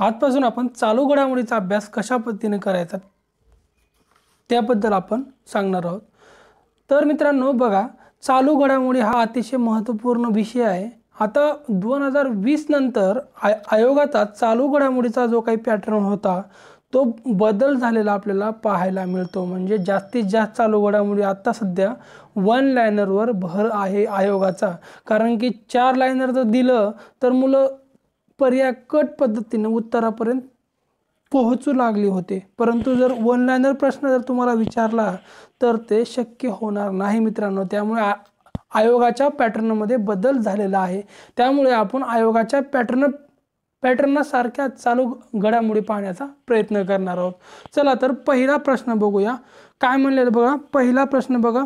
आजपासून आपण चालू घडामोडीचा अभ्यास कशा पद्धतीने करायचा त्याबद्दल आपण सांगणार आहोत तर मित्रांनो बघा चालू घडामोडी हा अतिशय महत्त्वपूर्ण विषय आहे आता दोन हजार वीस नंतर आय आयोगाचा चालू घडामोडीचा जो काही पॅटर्न होता तो बदल झालेला आपल्याला पाहायला मिळतो म्हणजे जास्तीत जास्त चालू घडामोडी आत्ता सध्या वन लायनरवर भर आहे आयोगाचा कारण की चार लायनर जर दिलं तर मुलं पर्याय कट पद्धतीने उत्तरापर्यंत पोहोचू लागले होते परंतु जर वन लायनर प्रश्न जर तुम्हाला विचारला तर ते शक्य होणार नाही मित्रांनो त्यामुळे आ आयोगाच्या पॅटर्नमध्ये बदल झालेला आहे त्यामुळे आपण आयोगाच्या पॅटर्न सारख्या चालू घडामोडी पाहण्याचा प्रयत्न करणार आहोत चला तर पहिला प्रश्न बघूया काय म्हणलेलं बघा पहिला प्रश्न बघा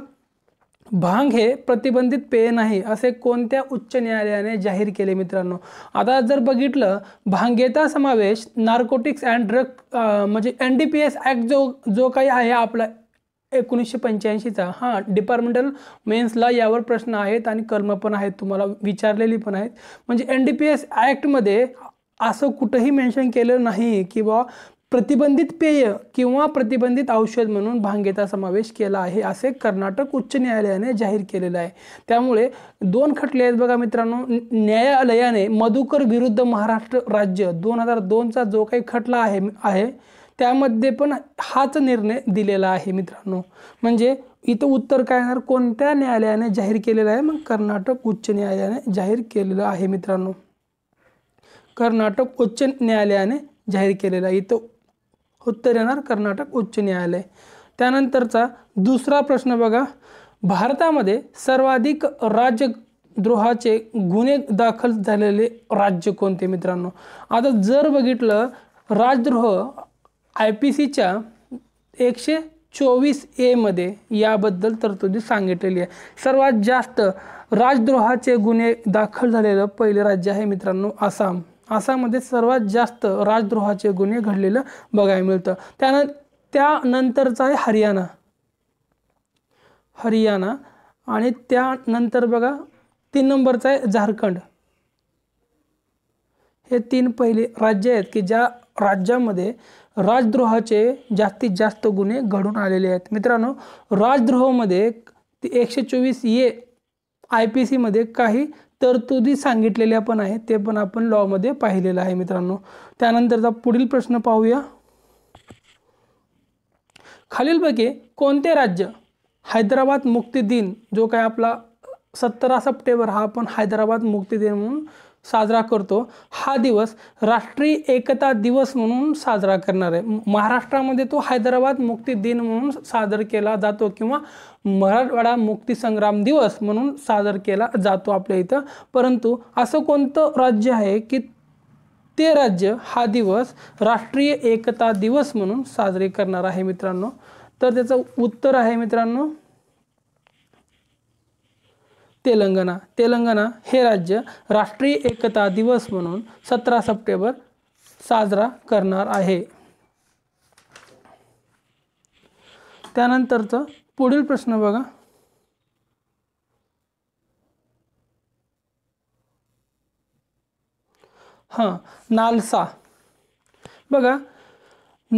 भांग हे प्रतिबंधित पेय नाही असे कोणत्या उच्च न्यायालयाने जाहीर केले मित्रांनो आता जर बघितलं भांगेचा समावेश नार्कोटिक्स अँड ड्रग म्हणजे N D P S act जो जो काही आहे आपला एकोणीसशे पंच्याऐंशीचा हा डिपार्टमेंटल मेन्सला यावर प्रश्न आहेत आणि कर्म पण आहेत तुम्हाला विचारलेली पण आहेत म्हणजे एन डी पी एस ॲक्टमध्ये असं कुठंही मेन्शन केलं नाही की बा प्रतिबंधित पेय किंवा प्रतिबंधित औषध म्हणून भांगेचा समावेश केला आहे असे कर्नाटक उच्च न्यायालयाने जाहीर केलेलं आहे त्यामुळे दोन खटले आहेत बघा मित्रांनो न्यायालयाने मधुकर विरुद्ध महाराष्ट्र राज्य दोन हजार दोनचा जो काही खटला आहे आहे त्यामध्ये पण हाच निर्णय दिलेला आहे मित्रांनो म्हणजे इथं उत्तर काय येणार कोणत्या न्यायालयाने जाहीर केलेलं आहे मग कर्नाटक उच्च न्यायालयाने जाहीर केलेलं आहे मित्रांनो कर्नाटक उच्च न्यायालयाने जाहीर केलेला आहे इथं उत्तर येणार कर्नाटक उच्च न्यायालय त्यानंतरचा दुसरा प्रश्न बघा भारतामध्ये सर्वाधिक राज्य द्रोहाचे गुन्हे दाखल झालेले राज्य कोणते मित्रांनो आता जर बघितलं राजद्रोह आय पी सीच्या एकशे चोवीस एमध्ये याबद्दल तरतुदी सांगितलेली आहे सर्वात जास्त राजद्रोहाचे गुन्हे दाखल झालेलं पहिले राज्य आहे मित्रांनो आसाम आसाममध्ये सर्वात जास्त राजद्रोहाचे गुन्हे घडलेलं बघायला मिळतं त्यानं त्यानंतरचा आहे हरियाणा हरियाणा आणि त्यानंतर बघा तीन नंबरचा आहे झारखंड हे तीन पहिले राज्य आहेत की ज्या राज्यामध्ये राजद्रोहाचे जास्तीत जास्त गुन्हे घडून आलेले आहेत मित्रांनो राजद्रोहामध्ये एकशे चोवीस ये आय पी सीमध्ये काही तरतुदी सांगितलेल्या पण आहेत ते पण आपण लॉमध्ये पाहिलेलं आहे मित्रांनो त्यानंतरचा पुढील प्रश्न पाहूया खालीलपैकी कोणते राज्य हैदराबाद मुक्ती दिन जो काय आपला सतरा सप्टेंबर हा आपण हैदराबाद मुक्ती दिन म्हणून साजरा करतो हा दिवस राष्ट्रीय एकता दिवस म्हणून साजरा करणार आहे महाराष्ट्रामध्ये तो हैदराबाद मुक्ती दिन म्हणून साजर केला जातो किंवा मराठवाडा मुक्तीसंग्राम दिवस म्हणून साजरा केला जातो आपल्या इथं परंतु असं कोणतं राज्य आहे की ते राज्य हा दिवस राष्ट्रीय एकता दिवस म्हणून साजरे करणार आहे मित्रांनो तर त्याचं उत्तर आहे मित्रांनो तेलंगणा तेलंगणा हे राज्य राष्ट्रीय एकता दिवस म्हणून सतरा सप्टेंबर साजरा करणार आहे त्यानंतरचं पुढील प्रश्न बघा हां नालसा बघा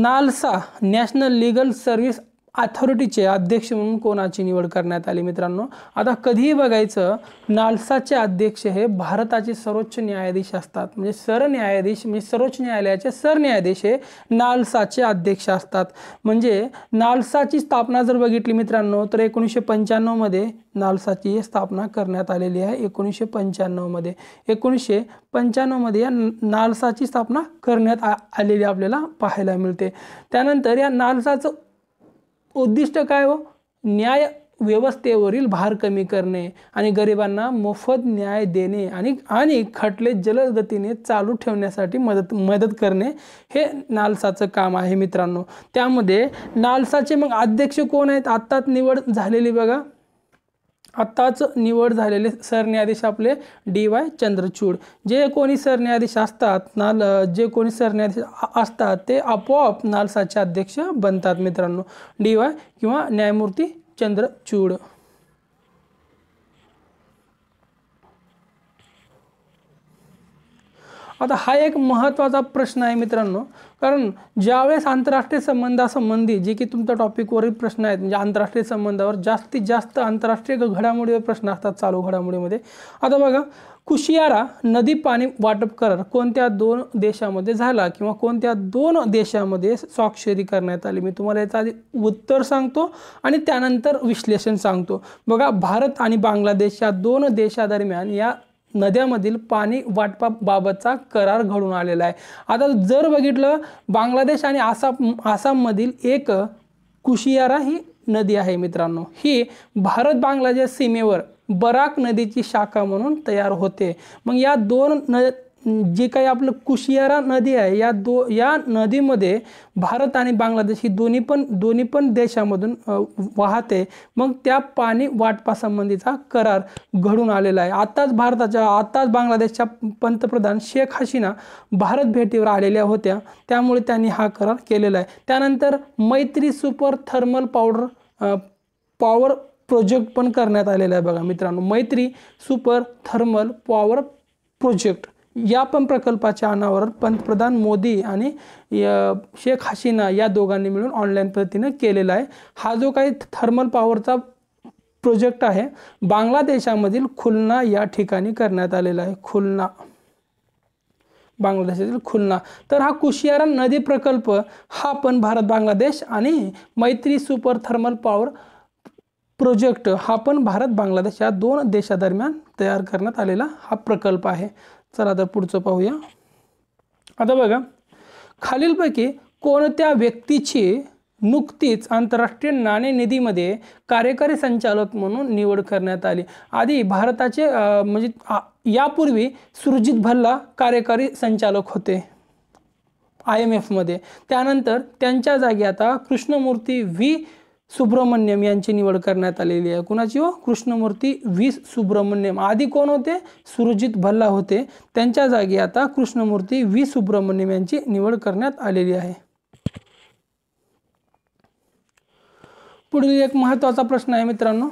नालसा नॅशनल लीगल सर्व्हिस अथॉरिटीचे अध्यक्ष म्हणून कोणाची निवड करण्यात आली मित्रांनो आता कधीही बघायचं नालसाचे अध्यक्ष हे भारताचे सर्वोच्च न्यायाधीश असतात म्हणजे सरन्यायाधीश म्हणजे सर्वोच्च न्यायालयाचे सरन्यायाधीश हे नालसाचे अध्यक्ष असतात म्हणजे नालसाची स्थापना जर बघितली मित्रांनो तर एकोणीसशे पंच्याण्णवमध्ये नालसाची स्थापना करण्यात आलेली आहे एकोणीसशे पंच्याण्णवमध्ये एकोणीसशे पंच्याण्णवमध्ये या नालसाची स्थापना करण्यात आलेली आपल्याला पाहायला मिळते त्यानंतर या नालसाचं उद्दिष्ट काय हो न्याय व्यवस्थेवरील भार कमी करणे आणि गरिबांना मोफत न्याय देणे आणि आणि खटले जलद गतीने चालू ठेवण्यासाठी मदत मदत करणे हे नालसाचं काम आहे मित्रांनो त्यामध्ये नालसाचे मग अध्यक्ष कोण आहेत आत्ताच निवड झालेली बघा आत्ताच निवड झालेले सरन्यायाधीश आपले डी वाय चंद्रचूड जे कोणी सरन्यायाधीश असतात नाल जे कोणी सरन्यायाधीश असतात ते आपोआप नालसाचे अध्यक्ष बनतात मित्रांनो डी वाय किंवा न्यायमूर्ती चंद्रचूड आता हा एक महत्त्वाचा प्रश्न आहे मित्रांनो कारण ज्यावेळेस आंतरराष्ट्रीय संबंधासंबंधी जे की तुमच्या टॉपिकवरील प्रश्न आहेत म्हणजे आंतरराष्ट्रीय संबंधावर जास्तीत जास्त आंतरराष्ट्रीय घडामोडीवर प्रश्न असतात चालू घडामोडीमध्ये आता बघा कुशियारा नदी पाणी वाटप करार कोणत्या दोन देशामध्ये झाला किंवा कोणत्या दोन देशामध्ये स्वाक्षरी करण्यात आली मी तुम्हाला याचं आधी उत्तर सांगतो आणि त्यानंतर विश्लेषण सांगतो बघा भारत आणि बांगलादेश या दोन देशादरम्यान या नद्यामधील पाणी वाटपाबाबतचा करार घडून आलेला आहे आता जर बघितलं बांगलादेश आणि आसाम आसाममधील एक कुशियारा ही नदी आहे मित्रांनो ही भारत बांगलादेश सीमेवर बराक नदीची शाखा म्हणून तयार होते मग या दोन न जे काही आपलं कुशियारा नदी आहे या दो या नदीमध्ये भारत आणि बांगलादेश ही दोन्ही पण दोन्ही पण देशामधून वाहते मग त्या पाणी वाटपासंबंधीचा करार घडून आलेला आहे आत्ताच भारताच्या आत्ताच बांगलादेशच्या पंतप्रधान शेख हसीना भारत भेटीवर आलेल्या होत्या त्यामुळे त्यांनी हा करार केलेला आहे त्यानंतर Maitree super thermal powder power project पण करण्यात आलेला आहे बघा मित्रांनो मैत्री सुपर थर्मल पॉवर प्रोजेक्ट या पण प्रकल्पाच्या अनावरण पंतप्रधान मोदी आणि शेख हसीना या दोघांनी मिळून ऑनलाईन पद्धतीनं केलेला आहे हा जो काही थर्मल पॉवरचा प्रोजेक्ट आहे बांगलादेशामधील खुलना या ठिकाणी करण्यात आलेला आहे खुलना बांगलादेशातील खुलना तर हा कुशियारा नदी प्रकल्प हा पण भारत बांगलादेश आणि मैत्री सुपर थर्मल पॉवर प्रोजेक्ट हा पण भारत बांगलादेश या दोन देशादरम्यान तयार करण्यात आलेला हा प्रकल्प आहे चला आता पुढचं पाहूया आता बघा खालीलपैकी कोणत्या व्यक्तीची नुकतीच आंतरराष्ट्रीय नाणेनिधीमध्ये कार्यकारी संचालक म्हणून निवड करण्यात आली आधी भारताचे म्हणजे यापूर्वी सुरजित भल्ला कार्यकारी संचालक होते आय एम एफमध्ये त्यानंतर त्यांच्या जागी आता कृष्णमूर्ती व्ही सुब्रमण्यम यांची निवड करण्यात आलेली आहे कुणाची हो कृष्णमूर्ती वी सुब्रमण्यम आधी कोण होते सुरजित भल्ला होते त्यांच्या जागी आता कृष्णमूर्ती वी सुब्रमण्यम यांची निवड करण्यात आलेली आहे पुढील एक महत्त्वाचा प्रश्न आहे मित्रांनो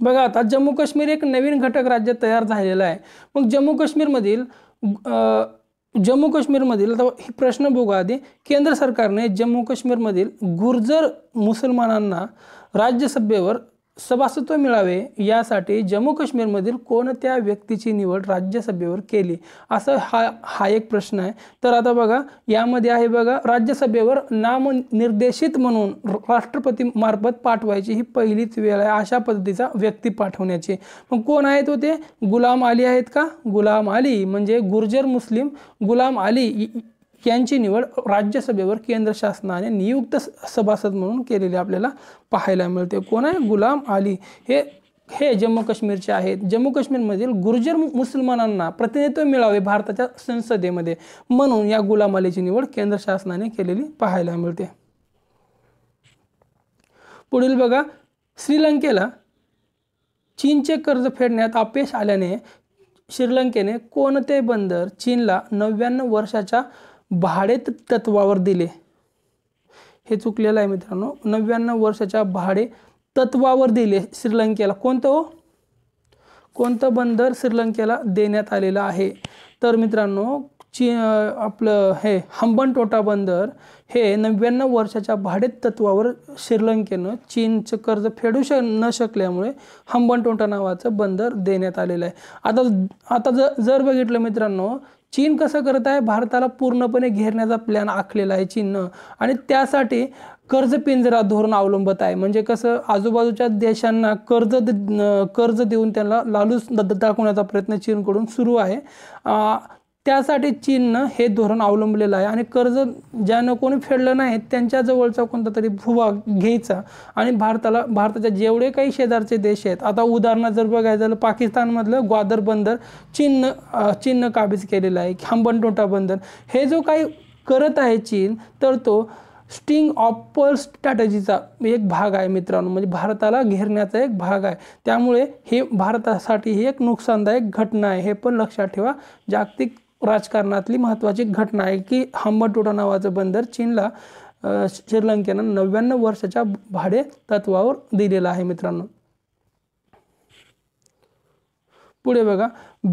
बघा आता जम्मू काश्मीर एक नवीन घटक राज्य तयार झालेलं आहे मग जम्मू काश्मीरमधील जम्मू काश्मीरमधील आता हे प्रश्न बघा आधी केंद्र सरकारने जम्मू काश्मीरमधील गुर्जर मुसलमानांना राज्यसभेवर सभासत्व मिळावे यासाठी जम्मू काश्मीरमधील कोणत्या व्यक्तीची निवड राज्यसभेवर केली असं हा हा एक प्रश्न आहे तर आता बघा यामध्ये आहे बघा राज्यसभेवर नामनिर्देशित म्हणून मार्फत पाठवायची ही पहिलीच वेळ आहे अशा पद्धतीचा व्यक्ती पाठवण्याची मग कोण आहेत होते गुलाम अली आहेत का गुलाम अली म्हणजे गुर्जर मुस्लिम गुलाम अली यांची निवड राज्यसभेवर केंद्र शासनाने नियुक्त सभासद म्हणून केलेली आपल्याला पाहायला मिळते कोण आहे गुलाम अली हे हे जम्मू काश्मीरचे आहेत जम्मू काश्मीरमधील गुर्जर मुसलमानांना प्रतिनिधित्व मिळावे भारताच्या संसदेमध्ये म्हणून या गुलाम अलीची निवड केंद्र शासनाने केलेली पाहायला मिळते पुढील बघा श्रीलंकेला चीनचे कर्ज फेडण्यात अपयश आल्याने श्रीलंकेने कोणते बंदर चीनला नव्याण्णव वर्षाच्या भाडे तत्वावर दिले हे चुकलेलं आहे मित्रांनो नव्याण्णव वर्षाच्या भाडे तत्वावर दिले श्रीलंकेला कोणतं हो कोणतं बंदर श्रीलंकेला देण्यात आलेलं आहे तर मित्रांनो ची आपलं हे हंबनटोटा बंदर हे नव्याण्णव वर्षाच्या भाडे तत्वावर श्रीलंकेनं चीनचं कर्ज फेडू श न शकल्यामुळे हंबनटोटा नावाचं बंदर देण्यात आलेलं आहे आता आता जर जर बघितलं मित्रांनो चीन कसं करत आहे भारताला पूर्णपणे घेरण्याचा प्लॅन आखलेला आहे चीननं आणि त्यासाठी कर्ज पिंजरा धोरण अवलंबत आहे म्हणजे कसं आजूबाजूच्या देशांना कर्ज कर्ज देऊन त्यांना लालूच दाखवण्याचा प्रयत्न चीनकडून सुरू आहे त्यासाठी चीननं हे धोरण अवलंबलेलं आहे आणि कर्ज ज्यानं कोणी फेडलं नाही त्यांच्या जवळचा कोणता तरी भूभाग घ्यायचा आणि भारताला भारताच्या जेवढे काही शेजारचे देश आहेत आता उदाहरणार्थ जर बघायचं झालं पाकिस्तानमधलं ग्वादर बंदर चीननं चीननं काबीज केलेलं आहे हंबनटोटा बंदर हे जो काही करत आहे चीन तर तो स्टिंग ऑपर स्ट्रॅटजीचा एक भाग आहे मित्रांनो म्हणजे भारताला घेरण्याचा एक भाग आहे त्यामुळे हे भारतासाठी ही एक नुकसानदायक घटना आहे हे पण लक्षात ठेवा जागतिक राजकारणातली महत्त्वाची घटना आहे की हंबटोटा नावाचं बंदर चीनला श्रीलंकेनं नव्याण्णव वर्षाच्या भाडे तत्वावर दिलेलं आहे मित्रांनो पुढे बघा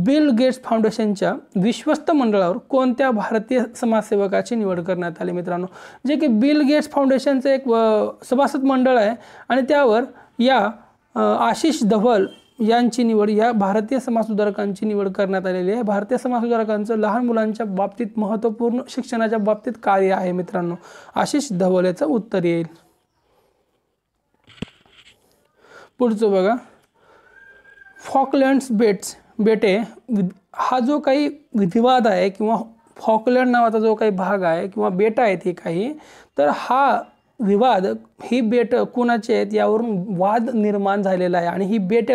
बिल गेट्स फाउंडेशनच्या विश्वस्त मंडळावर कोणत्या भारतीय समाजसेवकाची निवड करण्यात आली मित्रांनो जे की बिल गेट्स फाउंडेशनचं एक सभासद मंडळ आहे आणि त्यावर या आशिष धवल यांची निवड या भारतीय समाजसुधारकांची निवड करण्यात आलेली आहे भारतीय समाजसुधारकांचं लहान मुलांच्या बाबतीत महत्त्वपूर्ण शिक्षणाच्या बाबतीत कार्य आहे मित्रांनो आशिष धवलेचं उत्तर येईल पुढचं बघा फॉकलँड्स बेट्स बेटे हा जो काही विधिवाद आहे किंवा फॉकलँड नावाचा जो काही भाग आहे किंवा बेटा आहे ती काही तर हा विवाद ही बेट कोणाची आहेत यावरून वाद निर्माण झालेला आहे आणि ही बेट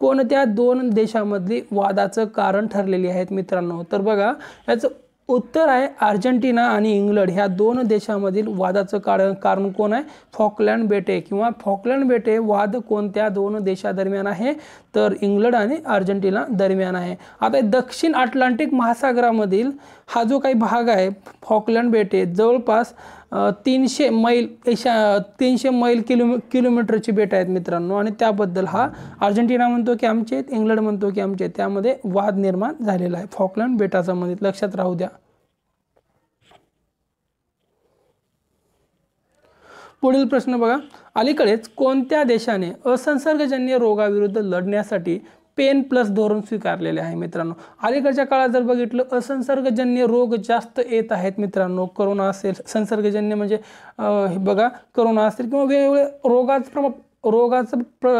कोणत्या दोन देशामधली वादाचं कारण ठरलेली आहेत मित्रांनो तर बघा याचं उत्तर आहे अर्जेंटिना आणि इंग्लंड ह्या दोन देशामधील वादाचं कारण कारण कोण आहे फॉकलँड बेटे किंवा फॉकलँड बेटे वाद कोणत्या दोन देशादरम्यान आहे तर इंग्लंड आणि अर्जेंटिना दरम्यान आहे आता दक्षिण अटलांटिक महासागरामधील हा जो काही भाग आहे फॉकलंड बेटे जवळपास तीनशे मैल एशा तीनशे मैल किलो किलोमीटरची बेट आहेत मित्रांनो आणि त्याबद्दल हा अर्जेंटिना म्हणतो की आमचे इंग्लंड म्हणतो की आमचे त्यामध्ये वाद निर्माण झालेला आहे फॉकलंड बेटासंबंधित लक्षात राहू द्या पुढील प्रश्न बघा अलीकडेच कोणत्या देशाने असंसर्गजन्य रोगाविरुद्ध लढण्यासाठी पेन प्लस धोरण स्वीकारलेले आहे मित्रांनो अलीकडच्या काळात जर बघितलं असंसर्गजन्य रोग जास्त येत आहेत मित्रांनो करोना असेल संसर्गजन्य म्हणजे बघा करोना असेल किंवा वेगवेगळे रोगाचं प्रमा रोगाचं प्र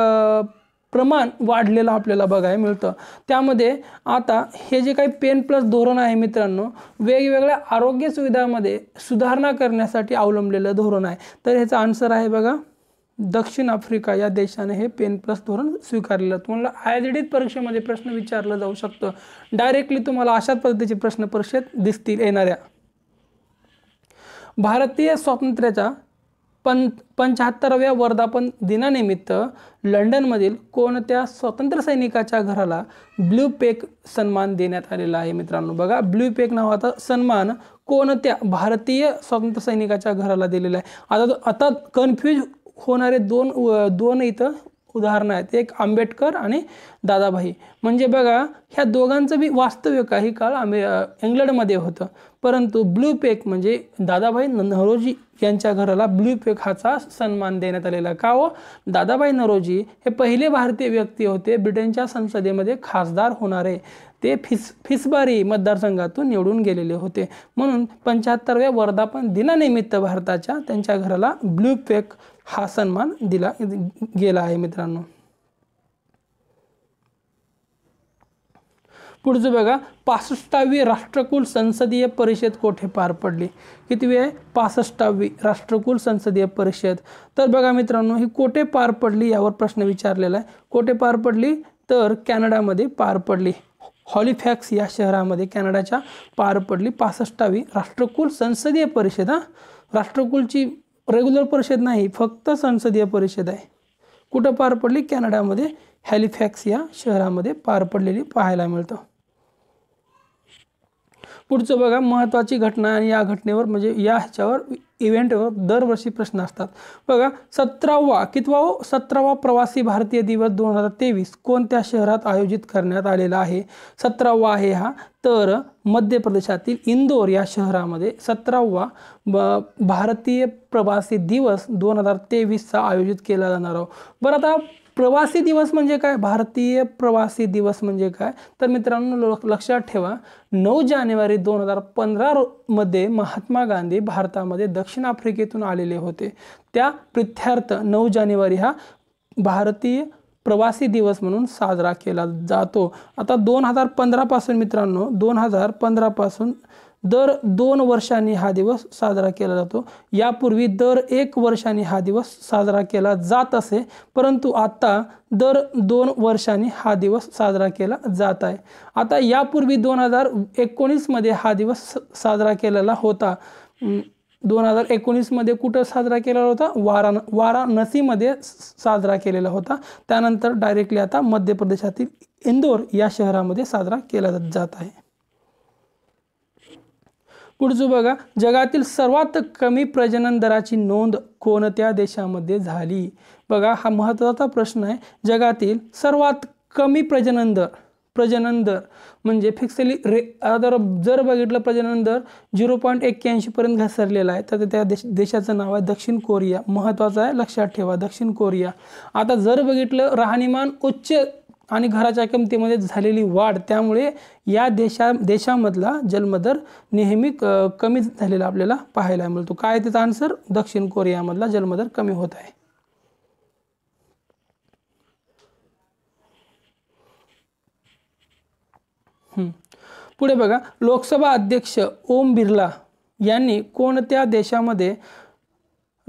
प्रमाण वाढलेलं आपल्याला बघायला मिळतं त्यामध्ये आता हे जे काही पेन प्लस धोरण आहे मित्रांनो वेगवेगळ्या आरोग्य सुविधामध्ये सुधारणा करण्यासाठी अवलंबलेलं धोरण आहे तर ह्याचा आन्सर आहे बघा दक्षिण आफ्रिका या देशाने हे पेन प्लस धोरण स्वीकारलेलं तुम्हाला आयडीत परीक्षेमध्ये प्रश्न विचारला जाऊ शकतं डायरेक्टली तुम्हाला अशाच पद्धतीचे प्रश्न परीक्षेत दिसतील येणाऱ्या भारतीय स्वातंत्र्याच्या पं पंच्याहत्तराव्या वर्धापन दिनानिमित्त लंडनमधील कोणत्या स्वातंत्र्य सैनिकाच्या घराला ब्ल्यू पेक सन्मान देण्यात आलेला आहे मित्रांनो बघा ब्ल्यू पेक नावाचा सन्मान कोणत्या भारतीय स्वातंत्र्य सैनिकाच्या घराला दिलेला आहे आता आता कन्फ्यूज होणारे दोन दोन इथं उदाहरणं आहेत एक आंबेडकर आणि दादाभाई म्हणजे बघा ह्या दोघांचं बी वास्तव्य काही काळ आंबे इंग्लंडमध्ये होतं परंतु ब्लू पेक म्हणजे दादाभाई नरोजी यांच्या घराला ब्लू पेक हाचा सन्मान देण्यात आलेला का हो दादाभाई नरोजी हे पहिले भारतीय व्यक्ती होते ब्रिटनच्या संसदेमध्ये खासदार होणारे ते फिस फिसबारी मतदारसंघातून निवडून गेलेले होते म्हणून पंच्याहत्तरव्या वर्धापन दिनानिमित्त भारताच्या त्यांच्या घराला ब्लू पेक हा सन्मान दिला गेला आहे मित्रांनो पुढचं बघा पासष्टावी राष्ट्रकुल संसदीय परिषद कोठे पार पडली कितवी आहे पासष्टावी राष्ट्रकुल संसदीय परिषद तर बघा मित्रांनो ही कोठे पार पडली यावर प्रश्न विचारलेला आहे कोठे पार पडली तर कॅनडामध्ये पार पडली हॉलिफॅक्स या शहरामध्ये कॅनडाच्या पार पडली पासष्टावी राष्ट्रकुल संसदीय परिषद हा राष्ट्रकुलची रेग्युलर परिषद नाही फक्त संसदीय परिषद आहे कुठं पार पडली कॅनडामध्ये हॅलिफॅक्स या शहरामध्ये पार पडलेली पाहायला मिळतं पुढचं बघा महत्त्वाची घटना आणि या घटनेवर म्हणजे या ह्याच्यावर इव्हेंटवर दरवर्षी प्रश्न असतात बघा सतरावा कितवा हो? सतरावा प्रवासी भारतीय दिवस दोन हजार तेवीस कोणत्या शहरात आयोजित करण्यात आलेला आहे सतरावा आहे हा तर मध्य प्रदेशातील इंदोर या शहरामध्ये सतरावा भारतीय प्रवासी दिवस दोन हजार तेवीसचा आयोजित केला जाणार आहोत बरं आता प्रवासी दिवस म्हणजे काय भारतीय प्रवासी दिवस म्हणजे काय तर मित्रांनो लक्षात ठेवा नऊ जानेवारी दोन हजार पंधरा मध्ये महात्मा गांधी भारतामध्ये दक्षिण आफ्रिकेतून आलेले होते त्या प्रिथ्यार्थ नऊ जानेवारी हा भारतीय प्रवासी दिवस म्हणून साजरा केला जातो आता दोन हजार पंधरापासून मित्रांनो दोन हजार पंधरापासून दर दोन वर्षांनी हा दिवस साजरा केला जातो यापूर्वी दर एक वर्षांनी हा दिवस साजरा केला जात असे परंतु आत्ता दर दोन वर्षांनी हा दिवस साजरा केला जात आहे आता यापूर्वी दोन हजार एकोणीसमध्ये हा दिवस साजरा केलेला होता दोन हजार एकोणीसमध्ये कुठं साजरा केलेला होता वाराण वाराणसीमध्ये साजरा केलेला होता त्यानंतर डायरेक्टली आता मध्य प्रदेशातील इंदोर या शहरामध्ये साजरा केला जात आहे पुढचं बघा जगातील सर्वात कमी प्रजनन दराची नोंद कोणत्या देशामध्ये झाली बघा हा महत्त्वाचा प्रश्न आहे जगातील सर्वात कमी प्रजनन दर प्रजनन दर म्हणजे फिक्सली रे जर जर बघितलं प्रजनन दर झिरो पॉईंट एक्क्याऐंशीपर्यंत घसरलेला आहे तर त्या देश देशाचं नाव आहे दक्षिण कोरिया महत्त्वाचं आहे लक्षात ठेवा दक्षिण कोरिया आता जर बघितलं राहणीमान उच्च आणि घराच्या किमतीमध्ये झालेली वाढ त्यामुळे या देशा देशामधला जन्मदर नेहमी कमी झालेला आपल्याला पाहायला मिळतो काय त्याचा आन्सर दक्षिण कोरियामधला जन्मदर कमी होत आहे पुढे बघा लोकसभा अध्यक्ष ओम बिर्ला यांनी कोणत्या देशामध्ये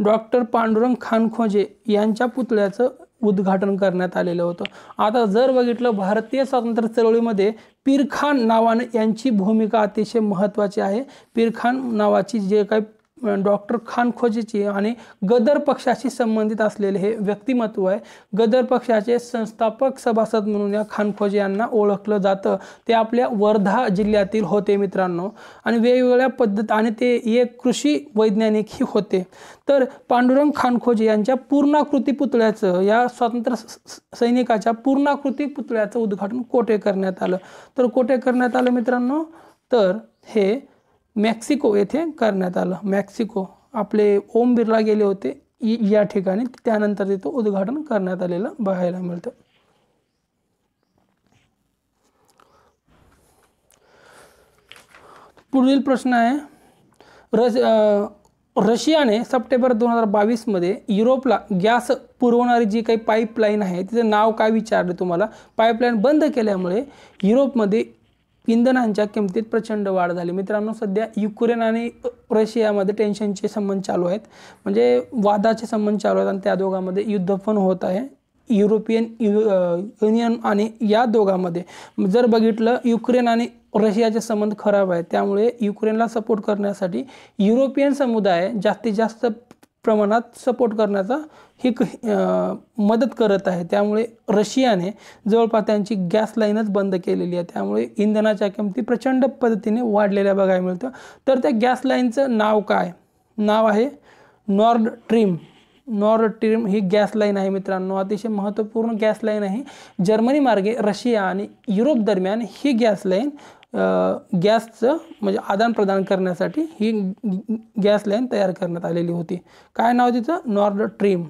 डॉक्टर पांडुरंग खानखोजे यांच्या पुतळ्याचं उद्घाटन करण्यात आलेलं होतं आता जर बघितलं भारतीय स्वातंत्र्य चळवळीमध्ये पीरखान खान नावानं यांची भूमिका अतिशय महत्त्वाची आहे पीरखान नावाची जे काही डॉक्टर खानखोजीची आणि गदर पक्षाशी संबंधित असलेले हे व्यक्तिमत्व आहे गदर पक्षाचे संस्थापक सभासद म्हणून या खानखोजे यांना ओळखलं जातं ते आपल्या वर्धा जिल्ह्यातील होते मित्रांनो आणि वेगवेगळ्या पद्धत आणि ते एक कृषी वैज्ञानिकही होते तर पांडुरंग खानखोजी यांच्या पूर्णाकृती पुतळ्याचं या स्वातंत्र्य सैनिकाच्या पूर्णाकृती पुतळ्याचं उद्घाटन कोठे करण्यात आलं तर कोठे करण्यात आलं मित्रांनो तर हे मॅक्सिको येथे करण्यात आलं मॅक्सिको आपले ओम बिर्ला गेले होते या ठिकाणी त्यानंतर तिथं उद्घाटन करण्यात आलेलं बघायला मिळतं पुढील प्रश्न आहे रश रशियाने सप्टेंबर दोन हजार बावीसमध्ये युरोपला गॅस पुरवणारी जी काही पाईपलाईन आहे तिचं नाव काय विचारलं तुम्हाला पाईपलाईन बंद केल्यामुळे युरोपमध्ये इंधनांच्या किमतीत प्रचंड वाढ झाली मित्रांनो सध्या युक्रेन आणि रशियामध्ये टेन्शनचे संबंध चालू आहेत म्हणजे वादाचे संबंध चालू आहेत आणि त्या दोघांमध्ये युद्ध पण होत आहे युरोपियन यु युनियन आणि या दोघांमध्ये जर बघितलं युक्रेन आणि रशियाचे संबंध खराब आहेत त्यामुळे युक्रेनला सपोर्ट करण्यासाठी युरोपियन समुदाय जास्तीत जास्त प्रमाणात सपोर्ट करण्याचा ही मदत करत आहे त्यामुळे रशियाने जवळपास त्यांची गॅस लाईनच बंद केलेली आहे त्यामुळे इंधनाच्या किमती प्रचंड पद्धतीने वाढलेल्या बघायला मिळतं तर त्या गॅस लाईनचं नाव काय नाव आहे नॉर्ड ट्रीम नॉर्ड ट्रीम ही गॅस लाईन आहे मित्रांनो अतिशय महत्त्वपूर्ण गॅस लाईन आहे जर्मनी मार्गे रशिया आणि युरोप दरम्यान ही गॅस लाईन गॅसचं म्हणजे आदानप्रदान करण्यासाठी ही गॅस लाईन तयार करण्यात आलेली होती काय नाव तिचं नॉर्ड ट्रीम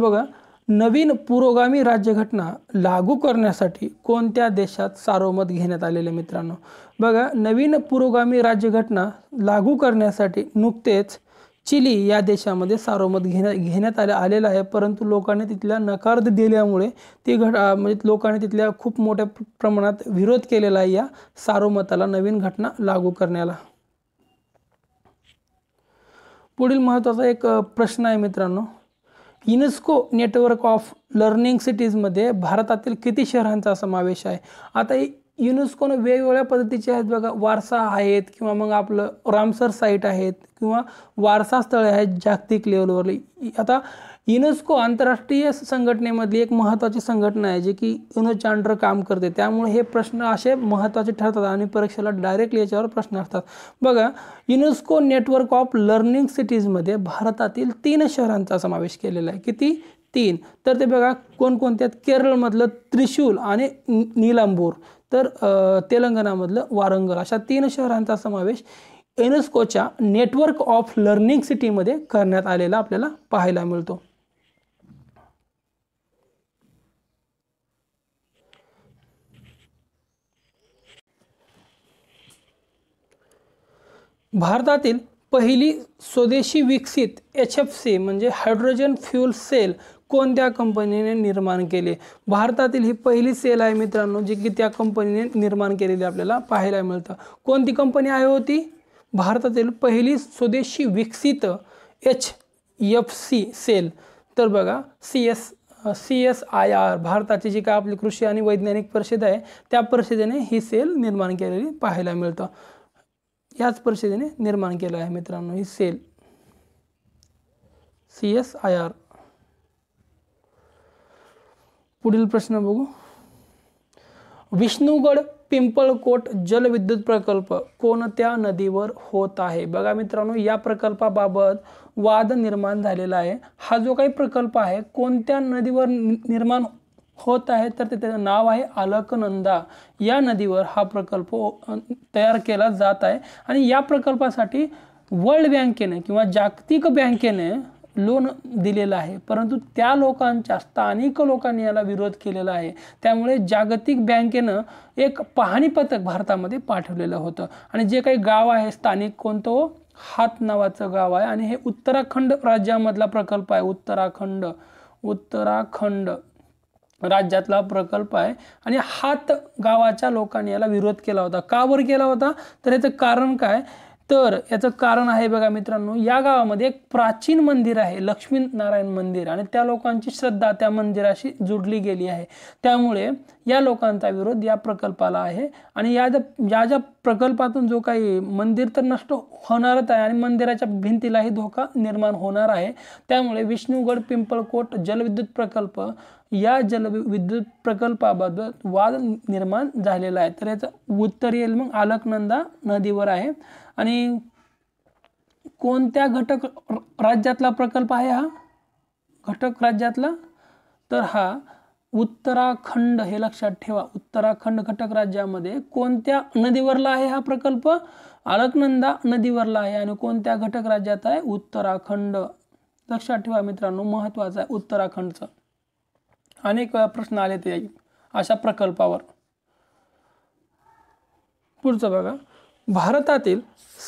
बघा नवीन पुरोगामी राज्यघटना लागू करण्यासाठी कोणत्या देशात सारोमत घेण्यात आलेले मित्रांनो बघा नवीन पुरोगामी राज्यघटना लागू करण्यासाठी नुकतेच चिली या देशामध्ये सार्वमत घेण्या घेण्यात आले आलेलं आहे परंतु लोकांनी तिथल्या नकार दिल्यामुळे ती घट म्हणजे लोकांनी तिथल्या खूप मोठ्या प्रमाणात विरोध केलेला आहे या सार्वमताला नवीन घटना लागू करण्याला पुढील महत्त्वाचा एक प्रश्न आहे मित्रांनो युनेस्को नेटवर्क ऑफ लर्निंग सिटीजमध्ये भारतातील किती शहरांचा समावेश आहे आता युनेस्कोनं वेगवेगळ्या पद्धतीचे आहेत बघा वारसा आहेत किंवा मग आपलं रामसर साईट आहेत किंवा वारसा स्थळे आहेत जागतिक लेवलवर आता युनेस्को आंतरराष्ट्रीय संघटनेमधली एक महत्त्वाची संघटना आहे जी की युनोचांड्र काम करते त्यामुळे हे प्रश्न असे महत्त्वाचे ठरतात आणि परीक्षेला डायरेक्टली याच्यावर प्रश्न असतात बघा युनेस्को नेटवर्क ऑफ लर्निंग सिटीजमध्ये भारतातील तीन शहरांचा समावेश केलेला आहे किती तीन तर ते बघा कोणकोणत्या केरळमधलं त्रिशूल आणि निलंबूर तर तेलंगणामधलं वारंगल अशा तीन शहरांचा समावेश युनेस्कोच्या नेटवर्क ऑफ लर्निंग सिटीमध्ये करण्यात आलेला आपल्याला पाहायला मिळतो भारतातील पहिली स्वदेशी विकसित एच एफ सी म्हणजे हायड्रोजन फ्यूल सेल कोणत्या कंपनीने निर्माण केले भारतातील ही पहिली सेल आहे मित्रांनो जी की त्या कंपनीने निर्माण केलेली आपल्याला पाहायला मिळतं कोणती कंपनी आहे होती भारतातील पहिली स्वदेशी विकसित एच एफ सी सेल तर बघा C S C S I R भारताची जी काय आपली कृषी आणि वैज्ञानिक परिषद आहे त्या परिषदेने ही सेल निर्माण केलेली पाहायला मिळतं याच परिषदेने निर्माण केलं आहे मित्रांनो ही cell C S I R पुढील प्रश्न बघू विष्णुगड पिंपळकोट जलविद्युत प्रकल्प कोणत्या नदीवर होत आहे बघा मित्रांनो या प्रकल्पाबाबत वाद निर्माण झालेला आहे हा जो काही प्रकल्प आहे कोणत्या नदीवर निर्माण होत आहे तर ते त्याचं नाव आहे अलकनंदा या नदीवर हा प्रकल्प तयार केला जात आहे आणि या प्रकल्पासाठी वर्ल्ड बँकेने किंवा जागतिक बँकेने लोन दिलेलं आहे परंतु त्या लोकांच्या स्थानिक लोकांनी याला विरोध केलेला आहे त्यामुळे जागतिक बँकेनं एक पाहणी पथक भारतामध्ये पाठवलेलं होतं आणि जे काही गाव आहे स्थानिक कोणतं हो? हात नावाचं गाव आहे आणि हे उत्तराखंड राज्यामधला प्रकल्प आहे उत्तराखंड उत्तराखंड राज्यातला प्रकल्प आहे आणि हात गावाच्या लोकांनी याला विरोध केला होता का वर केला होता तर याचं कारण काय तर याचं कारण आहे बघा मित्रांनो या गावामध्ये एक प्राचीन मंदिर आहे लक्ष्मीनारायण मंदिर आणि त्या लोकांची श्रद्धा त्या मंदिराशी जुडली गेली आहे त्यामुळे या लोकांचा विरोध या प्रकल्पाला आहे आणि या ज्या या ज्या प्रकल्पातून जो काही मंदिर तर नष्ट होणारच आहे आणि मंदिराच्या भिंतीलाही धोका निर्माण होणार आहे त्यामुळे विष्णुगड पिंपळकोट जलविद्युत प्रकल्प या जलविद्युत प्रकल्पाबाबत वाद निर्माण झालेला आहे तर याचं उत्तर येईल मग आलकनंदा नदीवर आहे आणि कोणत्या घटक राज्यातला प्रकल्प आहे हा घटक राज्यातला तर हा उत्तराखंड हे लक्षात ठेवा उत्तराखंड घटक राज्यामध्ये कोणत्या नदीवरला आहे हा प्रकल्प अलकनंदा नदीवरला आहे आणि कोणत्या घटक राज्यात आहे उत्तराखंड लक्षात ठेवा मित्रांनो महत्त्वाचं आहे उत्तराखंडचं अनेक वेळा प्रश्न आले ते अशा प्रकल्पावर पुढचं बघा भारतातील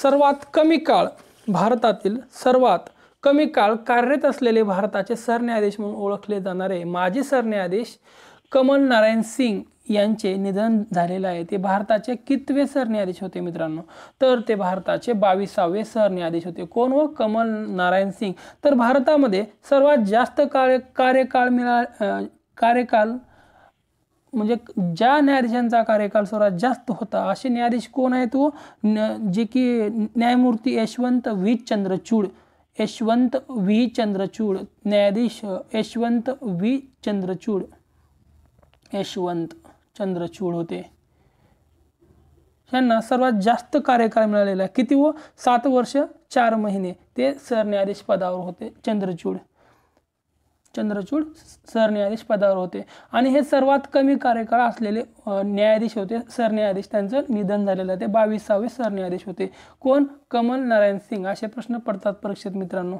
सर्वात कमी काळ भारतातील सर्वात कमी काळ कार्यरत असलेले भारताचे सरन्यायाधीश म्हणून ओळखले जाणारे माजी सरन्यायाधीश कमल नारायण सिंग यांचे निधन झालेले आहे ते भारताचे कितवे सरन्यायाधीश होते मित्रांनो तर ते भारताचे बावीसावे सरन्यायाधीश होते कोण व हो? कमल नारायण सिंग तर भारतामध्ये सर्वात जास्त कार्य कार्यकाळ मिळा कार्यकाल म्हणजे ज्या न्यायाधीशांचा कार्यकाल सर्वात जास्त होता असे न्यायाधीश कोण आहे तो जे की न्यायमूर्ती यशवंत व्ही चंद्रचूड यशवंत व्ही चंद्रचूड न्यायाधीश यशवंत व्ही चंद्रचूड यशवंत चंद्रचूड होते यांना सर्वात जास्त कार्यकाळ मिळालेला किती व सात वर्ष चार महिने ते सरन्यायाधीश पदावर होते चंद्रचूड चंद्रचूड सरन्यायाधीश पदावर होते आणि हे सर्वात कमी कार्यकाळ असलेले न्यायाधीश होते सरन्यायाधीश त्यांचं निधन झालेलं ते बावीसावे सरन्यायाधीश होते कोण कमल नारायण सिंग असे प्रश्न पडतात परीक्षेत मित्रांनो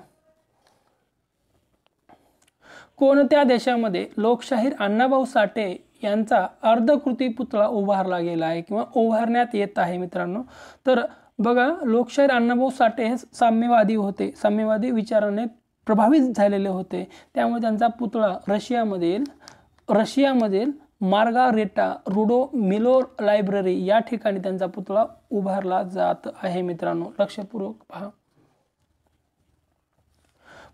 कोणत्या देशामध्ये लोकशाहीर अण्णाभाऊ साठे यांचा अर्धकृती पुतळा उभारला गेला आहे किंवा उभारण्यात येत आहे मित्रांनो तर बघा लोकशाहीर अण्णाभाऊ साठे हे साम्यवादी होते साम्यवादी विचाराने प्रभावित झालेले होते त्यामुळे त्यांचा पुतळा रशियामधील रशियामधील मार्गा रेटा रुडो मिलोर लायब्ररी या ठिकाणी त्यांचा पुतळा उभारला जात आहे मित्रांनो लक्षपूर्वक पहा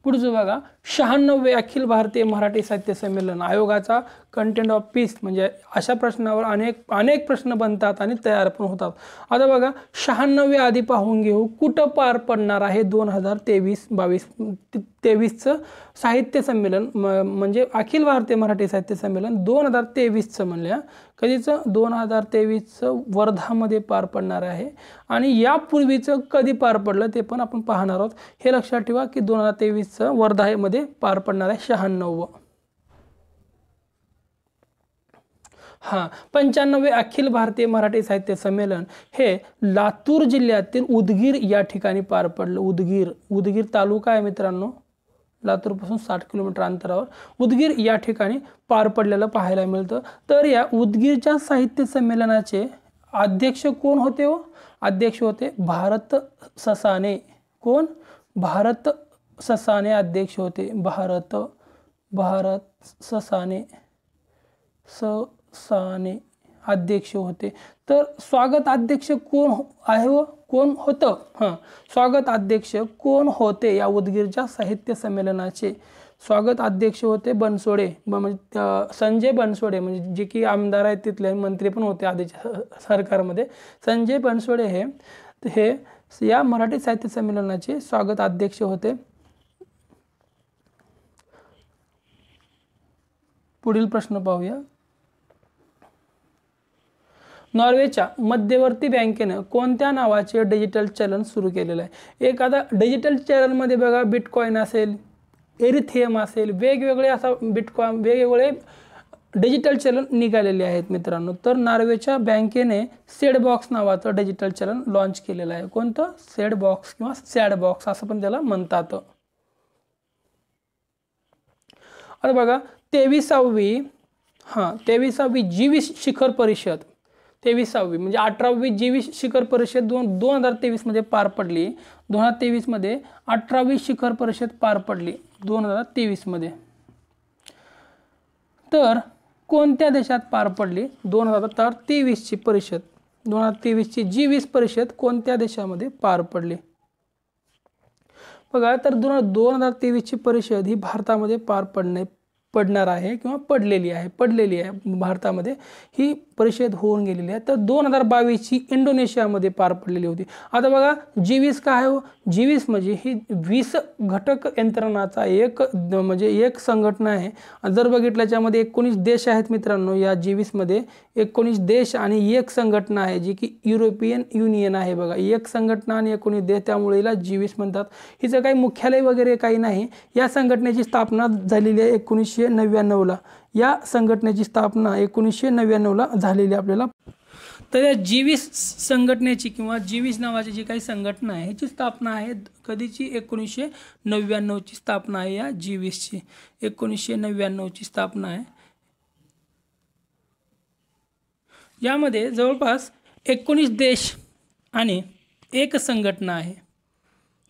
पुढचं बघा शहाण्णववे अखिल भारतीय मराठी साहित्य संमेलन आयोगाचा कंटेंट ऑफ पीस म्हणजे अशा प्रश्नावर अनेक अनेक प्रश्न बनतात आणि तयार पण होतात आता बघा शहाण्णव्या आधी पाहून घेऊ कुठं पार पडणार आहे दोन हजार तेवीस बावीस तेवीसचं साहित्य संमेलन म्हणजे अखिल भारतीय मराठी साहित्य संमेलन दोन हजार तेवीसचं म्हणल्या कधीच दोन हजार तेवीसचं वर्धामध्ये पार पडणार आहे आणि यापूर्वीचं कधी पार पडलं ते पण आपण पाहणार आहोत हे लक्षात ठेवा की दोन हजार तेवीसचं वर्धामध्ये पार पडणार आहे शहाण्णव हां पंच्याण्णवे अखिल भारतीय मराठी साहित्य संमेलन हे लातूर जिल्ह्यातील उदगीर या ठिकाणी पार पडलं उदगीर उदगीर तालुका आहे मित्रांनो लातूरपासून साठ किलोमीटर अंतरावर उदगीर या ठिकाणी पार पडलेलं पाहायला मिळतं तर या उदगीरच्या साहित्य संमेलनाचे अध्यक्ष कोण होते हो अध्यक्ष होते भारत ससाने कोण भारत ससाने अध्यक्ष होते भारत भारत ससाने ससाने अध्यक्ष होते तर स्वागत अध्यक्ष कोण आहे व हो? कोण होतं हां स्वागत अध्यक्ष कोण होते या उदगीरच्या साहित्य संमेलनाचे स्वागत अध्यक्ष होते बनसोडे म्हणजे संजय बनसोडे म्हणजे जे की आमदार आहेत तिथले मंत्री पण होते आधीच्या सरकारमध्ये संजय बनसोडे हे हे या मराठी साहित्य संमेलनाचे स्वागत अध्यक्ष होते पुढील प्रश्न पाहूया नॉर्वेच्या मध्यवर्ती बँकेनं कोणत्या नावाचे डिजिटल चलन सुरू केलेलं आहे एखादा डिजिटल चलनमध्ये बघा बिटकॉईन असेल एरिथियम असेल वेगवेगळे असा बिटकॉईन वेगवेगळे डिजिटल चलन निघालेले आहेत मित्रांनो तर नॉर्वेच्या बँकेने सेडबॉक्स नावाचं डिजिटल चलन लॉन्च केलेलं आहे कोणतं सेडबॉक्स किंवा सॅडबॉक्स असं पण त्याला म्हणतात आता बघा तेविसावी हां तेविसावी जीवी शिखर परिषद तेवीसावी म्हणजे अठरावी जी शिखर परिषद दोन दोन हजार तेवीसमध्ये पार पडली दोन हजार तेवीसमध्ये अठरावी शिखर परिषद पार पडली दोन हजार तेवीसमध्ये तर कोणत्या देशात पार पडली दोन हजार तेवीसची परिषद दोन हजार तेवीसची जी वीस परिषद कोणत्या देशामध्ये पार पडली बघा तर दोन दोन हजार तेवीसची परिषद ही भारतामध्ये पार पडणे पडणार आहे किंवा पडलेली आहे पडलेली आहे भारतामध्ये ही परिषद होऊन गेलेली आहे तर दोन हजार बावीसची इंडोनेशियामध्ये पार पडलेली होती आता बघा जी वीस काय हो जीवीस म्हणजे ही वीस घटक यंत्रणाचा एक म्हणजे एक संघटना आहे जर बघितल्याच्यामध्ये एकोणीस देश आहेत मित्रांनो या जीवीसमध्ये एकोणीस देश आणि एक संघटना आहे जी की युरोपियन युनियन आहे बघा एक संघटना आणि एकोणीस देश त्यामुळे हिला जीवीस म्हणतात हिचं काही मुख्यालय वगैरे काही नाही या संघटनेची स्थापना झालेली आहे एकोणीसशे नव्याण्णवला या संघटनेची स्थापना एकोणीसशे नव्याण्णवला झालेली आपल्याला तर या जीवीस संघटनेची किंवा जीवीस नावाची जी काही संघटना आहे ह्याची स्थापना आहे कधीची एकोणीसशे नव्याण्णवची स्थापना आहे या जीवीसची एकोणीसशे नव्याण्णवची स्थापना आहे यामध्ये जवळपास एकोणीस देश आणि एक संघटना आहे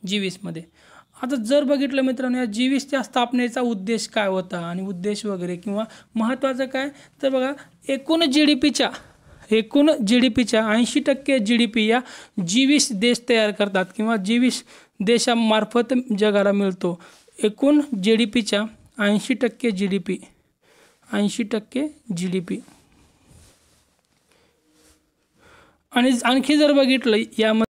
जीवीसमध्ये आता जर बघितलं मित्रांनो या जीवीसच्या स्थापनेचा उद्देश काय होता आणि उद्देश वगैरे किंवा महत्त्वाचं काय तर बघा एकूण जी डी पीच्या एकूण जी डी पीच्या ऐंशी टक्के जी डी पी या जीवीस देश तयार करतात किंवा जीवीस देशामार्फत जगाला मिळतो एकूण जी डी पीच्या ऐंशी टक्के जी डी पी ऐंशी टक्के जी डी पी आणि आणखी जर बघितलं यामध्ये